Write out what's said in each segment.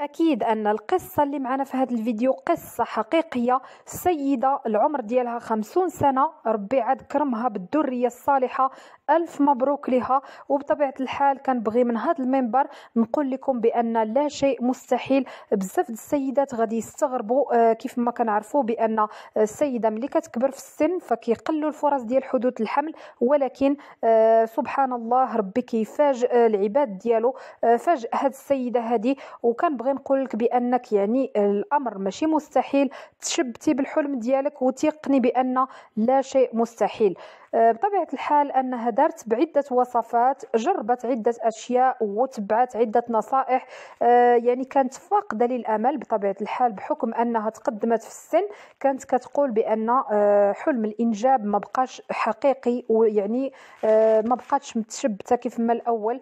اكيد ان القصه اللي معنا في هذا الفيديو قصه حقيقيه سيده العمر ديالها خمسون سنه ربي عاد كرمها بالدريه الصالحه الف مبروك لها وبطبيعه الحال كنبغي من هذا المنبر نقول لكم بان لا شيء مستحيل بزاف السيدات غادي يستغربوا آه، كيف ما كنعرفوا بان السيده ملي كتكبر في السن فكيقلوا الفرص ديال حدوث الحمل ولكن آه، سبحان الله ربي كيفاجئ آه، العباد ديالو فاجئ هاد السيده هذه وكنبغي باغي نقول لك بانك يعني الامر ماشي مستحيل تشبتي بالحلم ديالك وتيقني بان لا شيء مستحيل آه، بطبيعه الحال انها دارت بعده وصفات جربت عده اشياء وتبعت عده نصائح آه، يعني كانت فاقده للامل بطبيعه الحال بحكم انها تقدمت في السن كانت كتقول بان آه، حلم الانجاب ما بقاش حقيقي ويعني ما بقاتش متشبته كيف ما الاول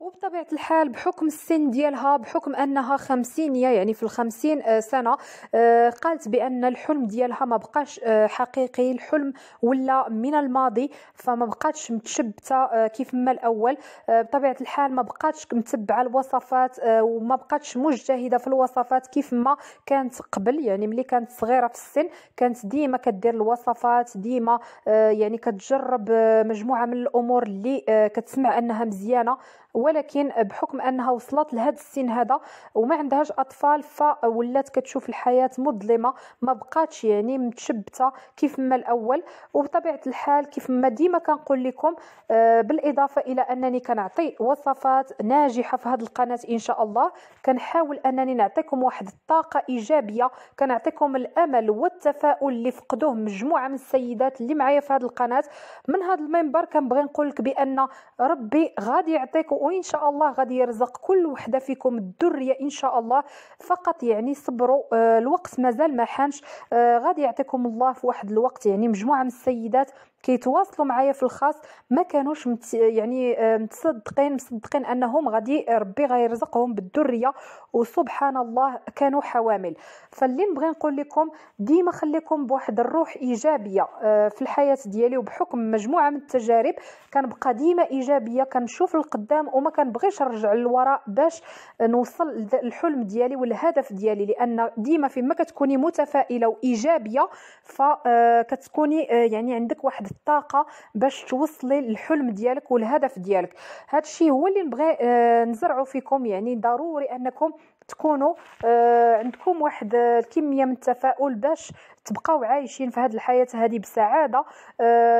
وبطبيعة الحال بحكم السن ديالها بحكم أنها خمسينية يعني في الخمسين آه، سنة آه، قالت بأن الحلم ديالها ما بقاش آه، حقيقي الحلم ولا من الماضي فما بقاتش متشبتة كيف ما الأول بطبيعة الحال ما بقاتش متبعة الوصفات وما بقاتش مجتهدة في الوصفات كيف ما كانت قبل يعني ملي كانت صغيرة في السن كانت ديما كدير الوصفات ديما يعني كتجرب مجموعة من الأمور اللي كتسمع أنها مزيانة ولكن بحكم انها وصلت لهذا السن هذا وما عندهاش اطفال فولات كتشوف الحياه مظلمه ما بقاتش يعني متشبته كيف ما الاول وبطبيعه الحال كيف ما ديما كنقول لكم آه، بالاضافه الى انني كنعطي وصفات ناجحه في هذه القناه ان شاء الله كنحاول انني نعطيكم واحد الطاقه ايجابيه كنعطيكم الامل والتفاؤل اللي فقدوه مجموعه من السيدات اللي معايا في هذه القناه من هذا المنبر كنبغي نقول لك بان ربي غادي يعطيك وان شاء الله غادي يرزق كل وحده فيكم الذريه ان شاء الله فقط يعني صبروا آه، الوقت مازال ما حانش آه، غادي يعطيكم الله في واحد الوقت يعني مجموعه من السيدات كيتواصلوا معايا في الخاص ما كانوش مت يعني آه، متصدقين مصدقين انهم غادي ربي غيرزقهم بالذريه وسبحان الله كانوا حوامل فاللي نبغي نقول لكم ديما خليكم بواحد الروح ايجابيه آه، في الحياه ديالي وبحكم مجموعه من التجارب كنبقى ديما ايجابيه كنشوف القدام وما كنبغيش نرجع للوراء باش نوصل للحلم ديالي والهدف ديالي لان ديما فيما كتكوني متفائله وايجابيه فكتكوني آه، يعني عندك واحد الطاقه باش توصلي للحلم ديالك والهدف ديالك هذا الشيء هو اللي نبغي آه، نزرعه فيكم يعني ضروري انكم تكونوا آه، عندكم واحد آه، الكميه من التفاؤل باش تبقاو عايشين في هذه الحياه هذه بسعاده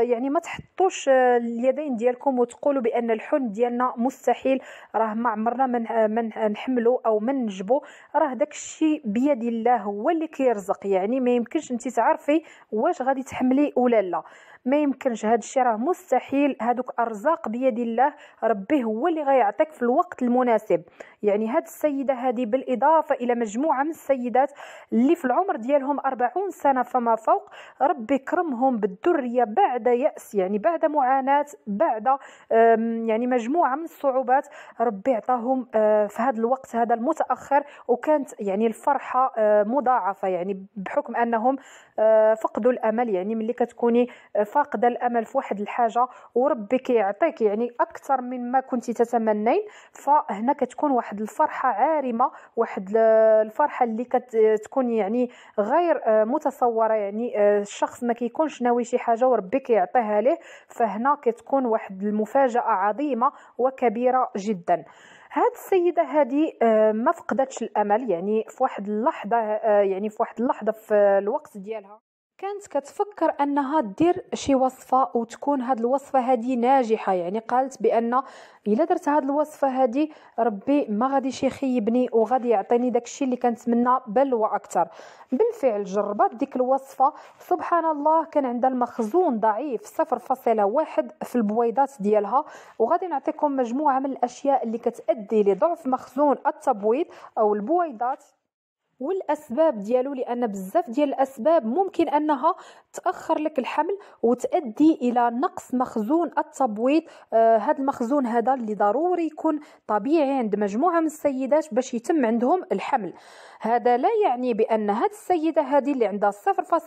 يعني ما تحطوش اليدين ديالكم وتقولوا بان الحلم ديالنا مستحيل راه ما عمرنا من نحملو او من نجبو راه داك الشيء بيد الله هو اللي كيرزق يعني ما يمكنش انت تعرفي واش غادي تحملي ولا لا ما يمكنش هذا الشيء راه مستحيل هذوك ارزاق بيد الله ربي هو اللي غيعطيك في الوقت المناسب يعني هاد السيده هذه بالاضافه الى مجموعه من السيدات اللي في العمر ديالهم 40 سنه فما فوق ربي كرمهم بالذريه بعد ياس يعني بعد معاناه بعد يعني مجموعه من الصعوبات ربي عطاهم آه، في هذا الوقت هذا المتاخر وكانت يعني الفرحه آه، مضاعفه يعني بحكم انهم آه، فقدوا الامل يعني ملي كتكوني فاقده الامل في واحد الحاجه وربي كيعطيك يعني اكثر من ما كنت تتمنين فهنا كتكون واحد الفرحه عارمه واحد الفرحه اللي كتكون يعني غير آه، متصوره يعني آه، الشخص ما كيكونش ناوي شي حاجه وربي كيعطيها ليه فهنا كتكون واحد المفاجاه عظيمه وكبيره جدا هاد السيده هادي آه، ما فقدتش الامل يعني في واحد اللحظه يعني في واحد اللحظه في الوقت ديالها كانت كتفكر انها دير شي وصفه وتكون هاد الوصفه هادي ناجحه يعني قالت بان الا درت هاد الوصفه هادي ربي ما غاديش يخيبني وغادي يعطيني داكشي اللي كنتمنى بل واكثر بالفعل جربت ديك الوصفه سبحان الله كان عندها المخزون ضعيف 0.1 في البويضات ديالها وغادي نعطيكم مجموعه من الاشياء اللي كتادي لضعف مخزون التبويض او البويضات والاسباب ديالو لان بزاف ديال الاسباب ممكن انها تاخر لك الحمل وتؤدي الى نقص مخزون التبويض آه، هذا آه المخزون هذا اللي ضروري يكون طبيعي عند مجموعه من السيدات باش يتم عندهم الحمل هذا لا يعني بان هاد السيده هذه اللي عندها 0.1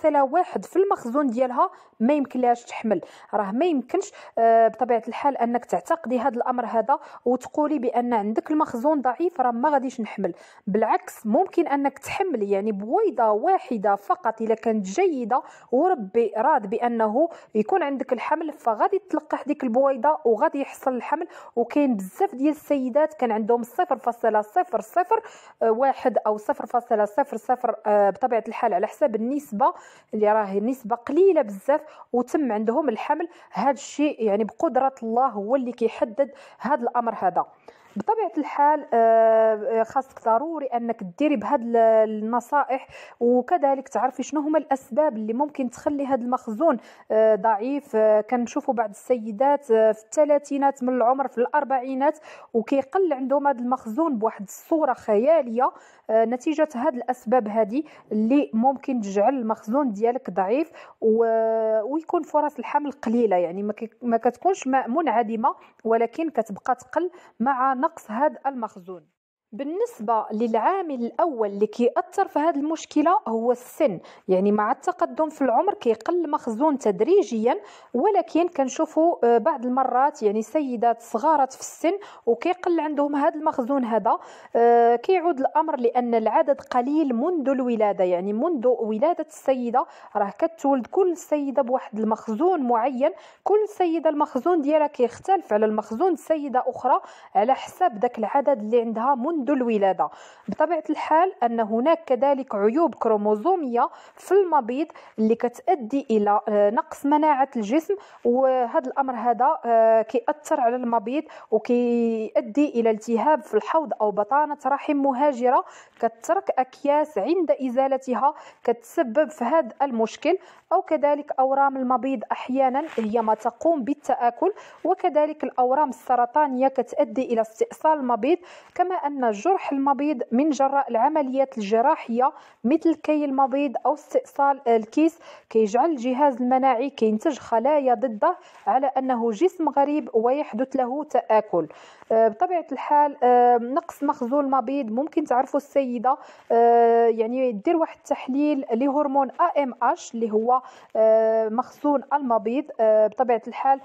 في المخزون ديالها ما يمكنلهاش تحمل راه ما يمكنش آه بطبيعه الحال انك تعتقدي هذا الامر هذا وتقولي بان عندك المخزون ضعيف راه ما غاديش نحمل بالعكس ممكن انك تحملي يعني بويضه واحده فقط الا كانت جيده وربي راد بانه يكون عندك الحمل فغادي تلقح ديك البويضه وغادي يحصل الحمل وكاين بزاف ديال السيدات كان عندهم 0.001 آه، واحد او 0.00 آه، بطبيعه الحال على حساب النسبه اللي راه نسبه قليله بزاف وتم عندهم الحمل هذا الشيء يعني بقدره الله هو اللي كيحدد هذا الامر هذا بطبيعه الحال آه، آه، خاصك ضروري انك ديري بهاد النصائح وكذلك تعرفي شنو هما الاسباب اللي ممكن تخلي هذا المخزون آه، ضعيف كنشوفوا بعض السيدات في الثلاثينات من العمر في الاربعينات وكيقل عندهم هذا المخزون بواحد الصوره خياليه نتيجه هاد الاسباب هذه اللي ممكن تجعل المخزون ديالك ضعيف ويكون فرص الحمل قليله يعني ما كتكونش منعدمه ولكن كتبقى تقل مع نقص هذا المخزون بالنسبة للعامل الأول اللي كيأثر في هذه المشكلة هو السن يعني مع التقدم في العمر كيقل مخزون تدريجيا ولكن كنشوفوا آه، بعض المرات يعني سيدات صغارات في السن وكيقل عندهم هذا المخزون هذا آه، كيعود الأمر لأن العدد قليل منذ الولادة يعني منذ ولادة السيدة راه كتولد كل سيدة بواحد المخزون معين كل سيدة المخزون ديالها كيختلف على المخزون سيدة أخرى على حساب ذاك العدد اللي عندها منذ منذ الولادة بطبيعة الحال أن هناك كذلك عيوب كروموزومية في المبيض اللي كتؤدي إلى آه، نقص مناعة الجسم وهذا الأمر هذا آه، كيأثر على المبيض وكيؤدي إلى التهاب في الحوض أو بطانة رحم مهاجرة كترك أكياس عند إزالتها كتسبب في هذا المشكل أو كذلك أورام المبيض أحيانا هي ما تقوم بالتآكل وكذلك الأورام السرطانية كتؤدي إلى استئصال المبيض كما أن الجرح المبيض من جراء العمليات الجراحية مثل كي المبيض أو استئصال الكيس كيجعل الجهاز المناعي كينتج خلايا ضده على أنه جسم غريب ويحدث له تآكل آه، بطبيعة الحال آه، نقص مخزون المبيض ممكن تعرفوا السيدة آه، يعني دير واحد التحليل لهرمون AMH اللي هو مخزون المبيض بطبيعة الحال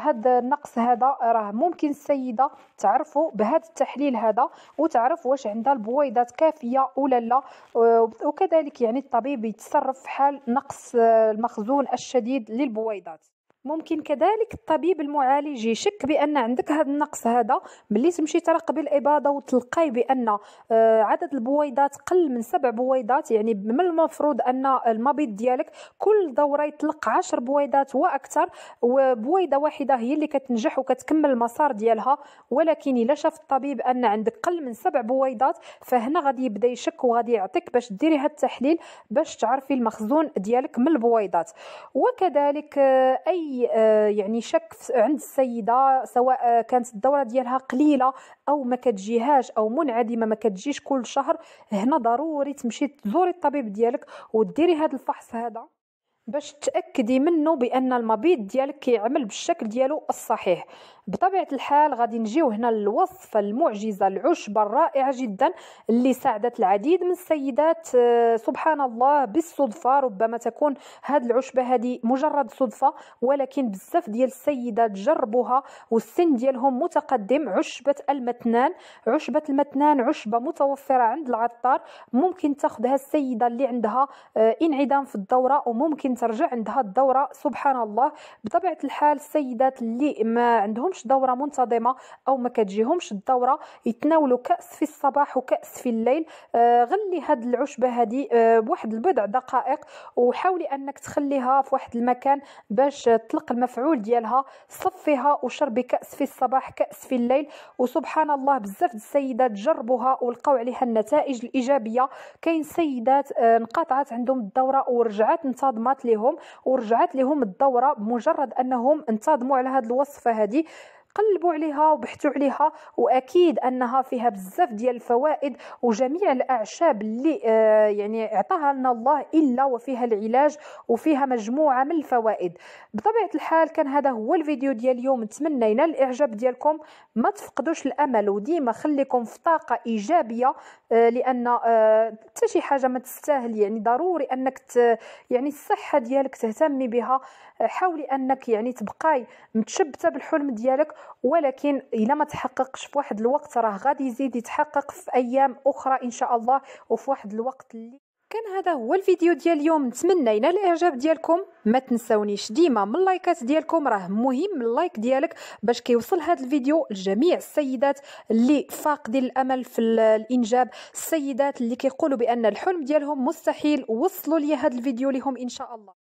هذا النقص هذا راه ممكن السيدة تعرفوا بهذا التحليل هذا وتعرف واش عندها البويضات كافيه ولا لا آه، وكذلك يعني الطبيب يتصرف حال نقص آه، المخزون الشديد للبويضات ممكن كذلك الطبيب المعالج يشك بان عندك هذا النقص هذا ملي تمشي تراقبي الاباضه وتلقاي بان آه، عدد البويضات قل من سبع بويضات يعني من المفروض ان المبيض ديالك كل دوره يطلق عشر بويضات واكثر وبويضه واحده هي اللي كتنجح وكتكمل المسار ديالها ولكن الا شاف الطبيب ان عندك قل من سبع بويضات فهنا غادي يبدا يشك وغادي يعطيك باش ديري هذا التحليل باش تعرفي المخزون ديالك من البويضات وكذلك آه، اي اي آه، يعني شك عند السيده سواء آه، كانت الدوره ديالها قليله او ما كتجيهاش او منعدمه ما كتجيش كل شهر هنا ضروري تمشي تزوري الطبيب ديالك وديري هذا الفحص هذا باش تاكدي منه بان المبيض ديالك كيعمل بالشكل ديالو الصحيح بطبيعه الحال غادي نجيو هنا للوصفه المعجزه العشبه الرائعه جدا اللي ساعدت العديد من السيدات آه، سبحان الله بالصدفه ربما تكون هاد العشبه هذه مجرد صدفه ولكن بزاف ديال السيدات جربوها والسن ديالهم متقدم عشبه المتنان عشبه المتنان عشبه متوفره عند العطار ممكن تاخذها السيده اللي عندها آه، انعدام في الدوره وممكن ترجع عندها الدوره سبحان الله بطبيعه الحال السيدات اللي ما عندهمش دوره منتظمه او ما كتجيهمش الدوره يتناولوا كاس في الصباح وكاس في الليل آه غلي هاد العشبه هذه آه بواحد البضع دقائق وحاولي انك تخليها في واحد المكان باش تطلق المفعول ديالها صفيها وشربي كاس في الصباح كاس في الليل وسبحان الله بزاف السيدات جربوها ولقاو عليها النتائج الايجابيه كاين سيدات آه انقطعت عندهم الدوره ورجعت انتظمت لهم ورجعت لهم الدوره بمجرد انهم انتظموا على هذه الوصفه هذه قلبوا عليها وبحثوا عليها واكيد انها فيها بزاف ديال الفوائد وجميع الاعشاب اللي آه يعني اعطاها لنا الله الا وفيها العلاج وفيها مجموعه من الفوائد بطبيعه الحال كان هذا هو الفيديو ديال اليوم نتمنى ينال الاعجاب ديالكم ما تفقدوش الامل وديما خليكم في طاقه ايجابيه آه لان آه، حتى آه شي حاجه ما تستاهل يعني ضروري انك يعني الصحه ديالك تهتمي بها حاولي انك يعني تبقاي متشبته بالحلم ديالك ولكن الا ما تحققش في واحد الوقت راه غادي يزيد يتحقق في ايام اخرى ان شاء الله وفي واحد الوقت اللي كان هذا هو الفيديو ديال اليوم نتمنى ينال الاعجاب ديالكم ما تنساونيش ديما من اللايكات ديالكم راه مهم اللايك ديالك باش كيوصل هذا الفيديو لجميع السيدات اللي فاقدين الامل في الانجاب السيدات اللي كيقولوا بان الحلم ديالهم مستحيل وصلوا لي هذا الفيديو لهم ان شاء الله